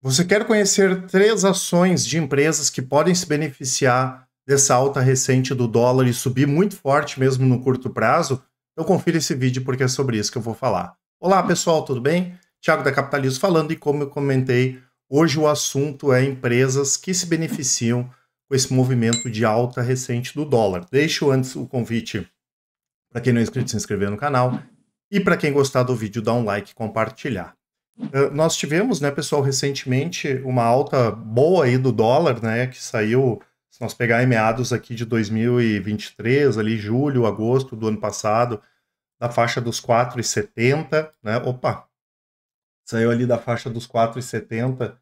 Você quer conhecer três ações de empresas que podem se beneficiar dessa alta recente do dólar e subir muito forte mesmo no curto prazo? Então confira esse vídeo porque é sobre isso que eu vou falar. Olá pessoal, tudo bem? Tiago da Capitalismo falando e como eu comentei, hoje o assunto é empresas que se beneficiam com esse movimento de alta recente do dólar. Deixo antes o convite para quem não é inscrito se inscrever no canal e para quem gostar do vídeo dar um like e compartilhar. Eh, nós tivemos, né, pessoal, recentemente uma alta boa aí do dólar, né, que saiu, se nós pegar em meados aqui de 2023, ali julho, agosto do ano passado, da faixa dos 4,70, né, opa, saiu ali da faixa dos 4,70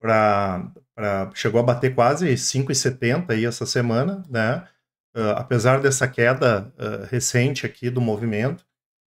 para chegou a bater quase 5,70 aí essa semana, né? Uh, apesar dessa queda uh, recente aqui do movimento,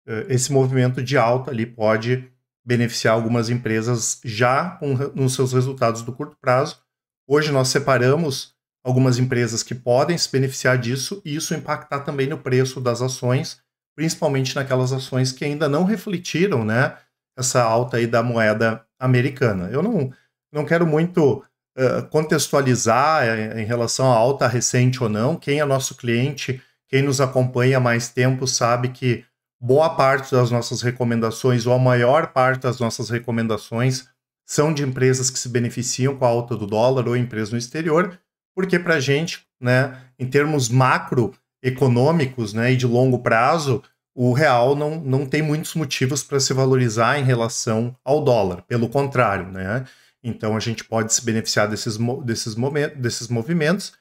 uh, esse movimento de alta ali pode beneficiar algumas empresas já com, nos seus resultados do curto prazo. Hoje nós separamos algumas empresas que podem se beneficiar disso e isso impactar também no preço das ações, principalmente naquelas ações que ainda não refletiram, né, essa alta aí da moeda americana. Eu não, não quero muito uh, contextualizar eh, em relação à alta recente ou não, quem é nosso cliente, quem nos acompanha há mais tempo sabe que boa parte das nossas recomendações, ou a maior parte das nossas recomendações, são de empresas que se beneficiam com a alta do dólar ou empresas no exterior, porque para a gente, né, em termos macroeconômicos né, e de longo prazo, o real não, não tem muitos motivos para se valorizar em relação ao dólar, pelo contrário. Né? Então a gente pode se beneficiar desses, desses, momentos, desses movimentos.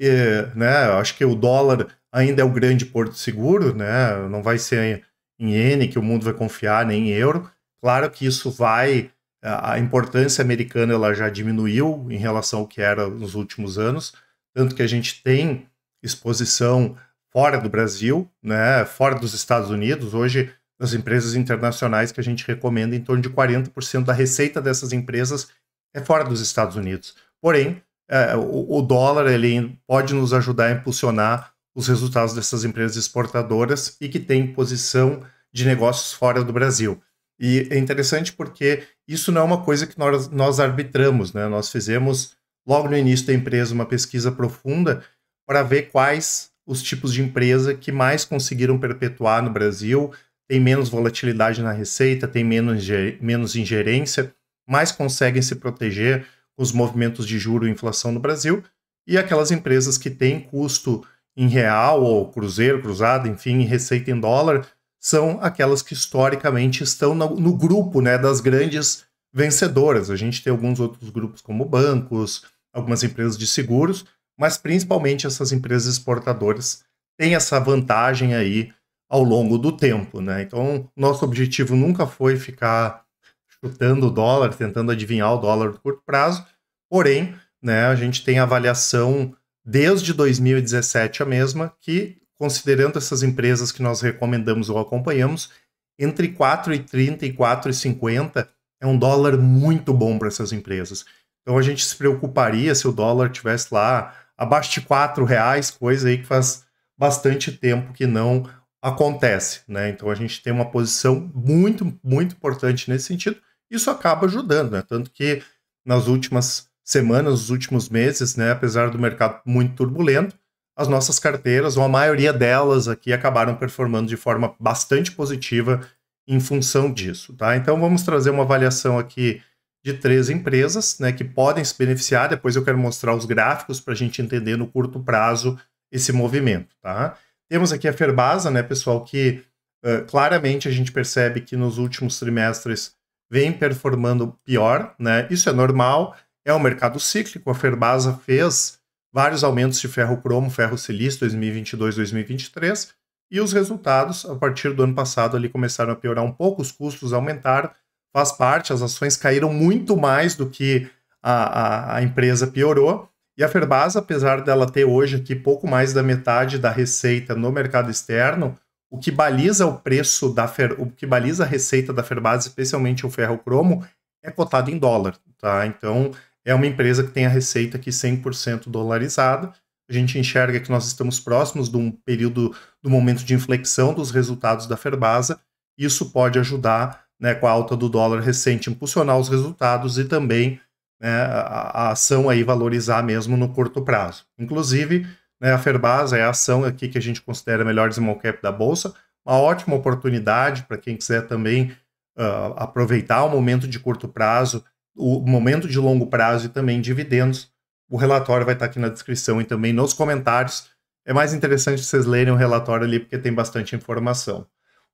E, né, eu acho que o dólar ainda é o grande porto seguro, né? Não vai ser em N que o mundo vai confiar, nem em euro. Claro que isso vai. A importância americana ela já diminuiu em relação ao que era nos últimos anos, tanto que a gente tem exposição fora do Brasil, né, fora dos Estados Unidos. Hoje, as empresas internacionais que a gente recomenda, em torno de 40% da receita dessas empresas é fora dos Estados Unidos. Porém, é, o, o, dólar ele pode nos ajudar a impulsionar os resultados dessas empresas exportadoras e que têm posição de negócios fora do Brasil. E é interessante porque isso não é uma coisa que nós, nós arbitramos, né? Nós fizemos logo no início da empresa uma pesquisa profunda para ver quais os tipos de empresa que mais conseguiram perpetuar no Brasil, tem menos volatilidade na receita, tem menos, menos ingerência, mais conseguem se proteger com os movimentos de juro e inflação no Brasil, e aquelas empresas que têm custo em real ou cruzeiro, cruzado, enfim, receita em dólar, são aquelas que historicamente estão no, no grupo né, das grandes vencedoras. A gente tem alguns outros grupos como bancos, algumas empresas de seguros, mas principalmente essas empresas exportadoras têm essa vantagem aí ao longo do tempo, né? Então, nosso objetivo nunca foi ficar chutando o dólar, tentando adivinhar o dólar do curto prazo, porém, né, a gente tem avaliação desde 2017 a mesma, que, considerando essas empresas que nós recomendamos ou acompanhamos, entre 4,30 e 4,50 é um dólar muito bom para essas empresas. Então a gente se preocuparia se o dólar tivesse lá abaixo de 4 reais, coisa aí que faz bastante tempo que não acontece, né? Então a gente tem uma posição muito, muito importante nesse sentido. Isso acaba ajudando, né? Tanto que nas últimas semanas, os últimos meses, né, apesar do mercado muito turbulento, as nossas carteiras, ou a maioria delas aqui, acabaram performando de forma bastante positiva em função disso. Tá? Então vamos trazer uma avaliação aqui de três empresas né, que podem se beneficiar. Depois eu quero mostrar os gráficos para a gente entender no curto prazo esse movimento. Tá? Temos aqui a Ferbasa, né, pessoal, que uh, claramente a gente percebe que nos últimos trimestres vem performando pior. Né? Isso é normal é o mercado cíclico. A Ferbasa fez vários aumentos de ferro cromo, ferro silício 2022, 2023 e os resultados a partir do ano passado ali começaram a piorar um pouco, os custos aumentaram, faz parte, as ações caíram muito mais do que a, a, a empresa piorou. E a Ferbasa, apesar dela ter hoje aqui pouco mais da metade da receita no mercado externo, o que baliza o preço da Fer, o que baliza a receita da Ferbasa, especialmente o ferro cromo, é cotado em dólar, tá? Então, é uma empresa que tem a receita aqui 100% dolarizada. A gente enxerga que nós estamos próximos de um período, do momento de inflexão dos resultados da Ferbasa. Isso pode ajudar, né, com a alta do dólar recente, impulsionar os resultados e também né, a, a, ação aí valorizar mesmo no curto prazo. Inclusive, né, a Ferbasa é a ação aqui que a gente considera a melhor small cap da Bolsa, uma ótima oportunidade para quem quiser também uh, aproveitar o momento de curto prazo o momento de longo prazo e também dividendos. O relatório vai estar aqui na descrição e também nos comentários. É mais interessante vocês lerem o relatório ali porque tem bastante informação.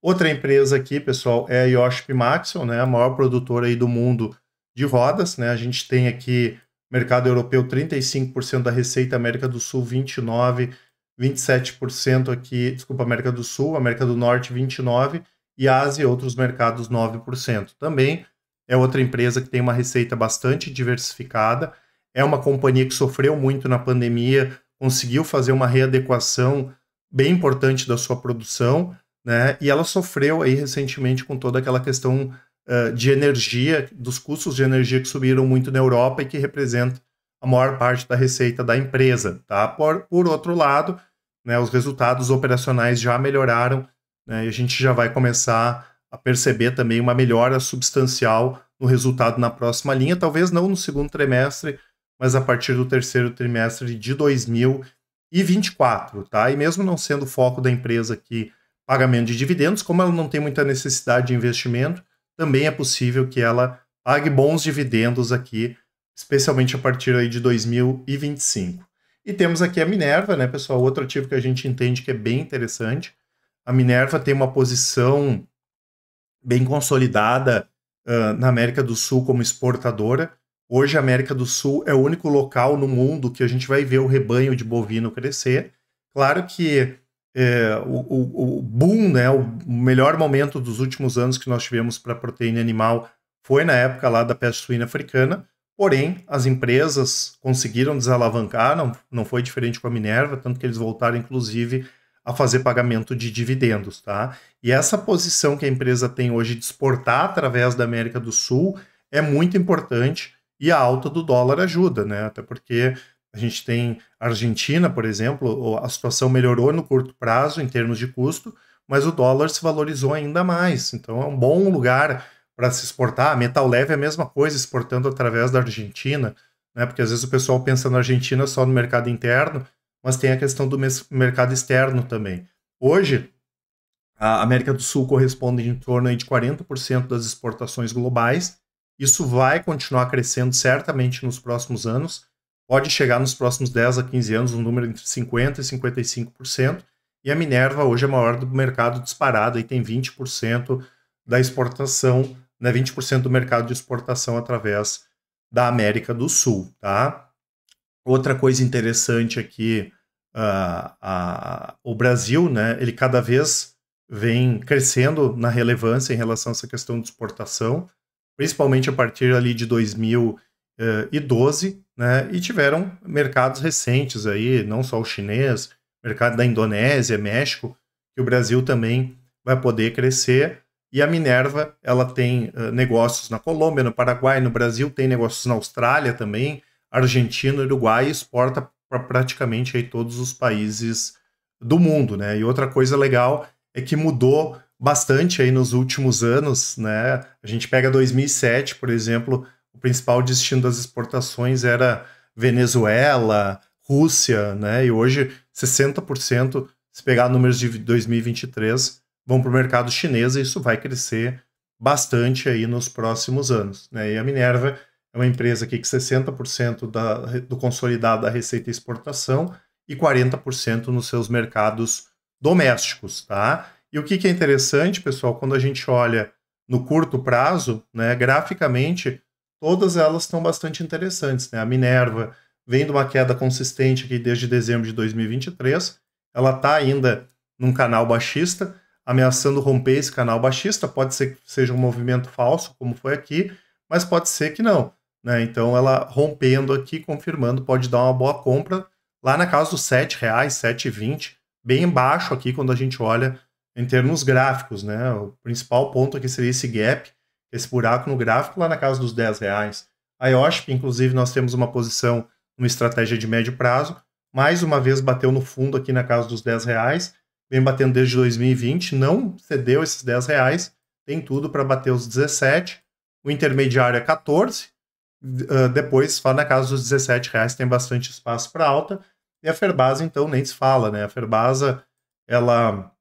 Outra empresa aqui, pessoal, é a Yoship Maxion, né, a maior produtora aí do mundo de rodas, né? A gente tem aqui mercado europeu 35% da receita, América do Sul 29, 27% aqui, desculpa, América do Sul, América do Norte 29 e Ásia e outros mercados 9%. Também é outra empresa que tem uma receita bastante diversificada, é uma companhia que sofreu muito na pandemia, conseguiu fazer uma readequação bem importante da sua produção, né? E ela sofreu aí recentemente com toda aquela questão uh, de energia, dos custos de energia que subiram muito na Europa e que representa a maior parte da receita da empresa, tá? Por, por outro lado, né, os resultados operacionais já melhoraram né, e a gente já vai começar a perceber também uma melhora substancial no resultado na próxima linha, talvez não no segundo trimestre, mas a partir do terceiro trimestre de 2024, tá? E mesmo não sendo o foco da empresa aqui pagamento de dividendos, como ela não tem muita necessidade de investimento, também é possível que ela pague bons dividendos aqui, especialmente a partir aí de 2025. E temos aqui a Minerva, né, pessoal? Outro ativo que a gente entende que é bem interessante. A Minerva tem uma posição bem consolidada uh, na América do Sul como exportadora. Hoje a América do Sul é o único local no mundo que a gente vai ver o rebanho de bovino crescer. Claro que é, o, o, o, boom, né, o melhor momento dos últimos anos que nós tivemos para proteína animal foi na época lá da peste suína africana, porém as empresas conseguiram desalavancar, não, não foi diferente com a Minerva, tanto que eles voltaram inclusive a fazer pagamento de dividendos, tá? E essa posição que a empresa tem hoje de exportar através da América do Sul é muito importante e a alta do dólar ajuda, né? Até porque a gente tem Argentina, por exemplo, a situação melhorou no curto prazo em termos de custo, mas o dólar se valorizou ainda mais. Então é um bom lugar para se exportar. A metal leve é a mesma coisa, exportando através da Argentina, né? Porque às vezes o pessoal pensa na Argentina só no mercado interno, mas tem a questão do mercado externo também. Hoje, a América do Sul corresponde em torno de 40% das exportações globais. Isso vai continuar crescendo certamente nos próximos anos. Pode chegar nos próximos 10 a 15 anos um número entre 50% e 55%. E a Minerva hoje é a maior do mercado disparado, e tem 20% da exportação, né, 20% do mercado de exportação através da América do Sul, tá? Outra coisa interessante aqui a, o Brasil, né, ele cada vez vem crescendo na relevância em relação a essa questão de exportação, principalmente a partir ali de 2012, eh, né, e tiveram mercados recentes aí, não só o chinês, mercado da Indonésia, México, que o Brasil também vai poder crescer. E a Minerva, ela tem uh, negócios na Colômbia, no Paraguai, no Brasil, tem negócios na Austrália também, Argentina, Uruguai, exporta para praticamente aí todos os países do mundo, né? E outra coisa legal é que mudou bastante aí nos últimos anos, né? A gente pega 2007, por exemplo, o principal destino das exportações era Venezuela, Rússia, né? E hoje 60%, se pegar números de 2023, vão para o mercado chinês e isso vai crescer bastante aí nos próximos anos, né? E a Minerva é uma empresa aqui que 60% da, do consolidado da receita é exportação e 40% nos seus mercados domésticos, tá? E o que, que é interessante, pessoal, quando a gente olha no curto prazo, né, graficamente, todas elas estão bastante interessantes, né? A Minerva vem de uma queda consistente aqui desde dezembro de 2023, ela está ainda num canal baixista, ameaçando romper esse canal baixista, pode ser que seja um movimento falso, como foi aqui, mas pode ser que não. Né? Então ela rompendo aqui, confirmando, pode dar uma boa compra lá na casa dos R$ 7,20, bem embaixo aqui quando a gente olha em termos gráficos. Né? O principal ponto aqui seria esse gap, esse buraco no gráfico lá na casa dos R$ reais. A IOSP, inclusive, nós temos uma posição numa estratégia de médio prazo, mais uma vez bateu no fundo aqui na casa dos 10 reais, vem batendo desde 2020, não cedeu esses 10 reais, tem tudo para bater os 17, o intermediário é 14, Uh, depois, fala na casa dos 17 reais tem bastante espaço para alta. E a Ferbasa, então, nem se fala, né? A Ferbasa, ela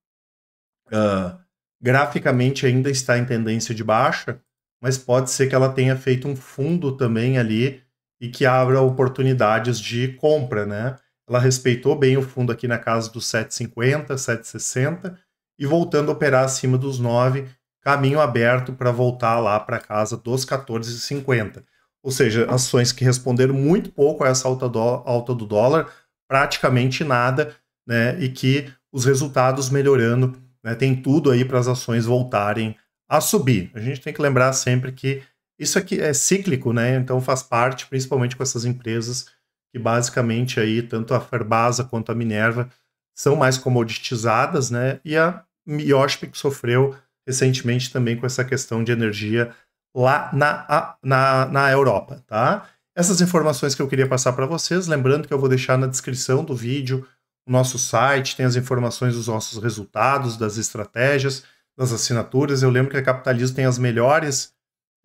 uh, graficamente ainda está em tendência de baixa, mas pode ser que ela tenha feito um fundo também ali e que abra oportunidades de compra, né? Ela respeitou bem o fundo aqui na casa dos 7,50, 7,60 e voltando a operar acima dos 9, caminho aberto para voltar lá para casa dos 14,50 ou seja, ações que responderam muito pouco a essa alta, do, alta do dólar, praticamente nada, né, e que os resultados melhorando, né, tem tudo aí para as ações voltarem a subir. A gente tem que lembrar sempre que isso aqui é cíclico, né, então faz parte, principalmente com essas empresas que basicamente aí, tanto a Ferbasa quanto a Minerva, são mais comoditizadas, né, e a Miosp que sofreu recentemente também com essa questão de energia lá na, na, na Europa, tá? Essas informações que eu queria passar para vocês, lembrando que eu vou deixar na descrição do vídeo o nosso site, tem as informações dos nossos resultados, das estratégias, das assinaturas. Eu lembro que a Capitalismo tem as melhores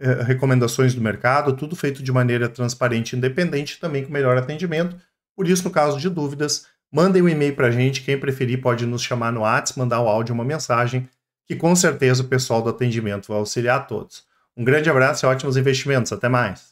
eh, recomendações do mercado, tudo feito de maneira transparente e independente, também com melhor atendimento. Por isso, no caso de dúvidas, mandem um e-mail para a gente. Quem preferir pode nos chamar no WhatsApp, mandar um áudio, uma mensagem, que com certeza o pessoal do atendimento vai auxiliar a todos. Um grande abraço e ótimos investimentos. Até mais.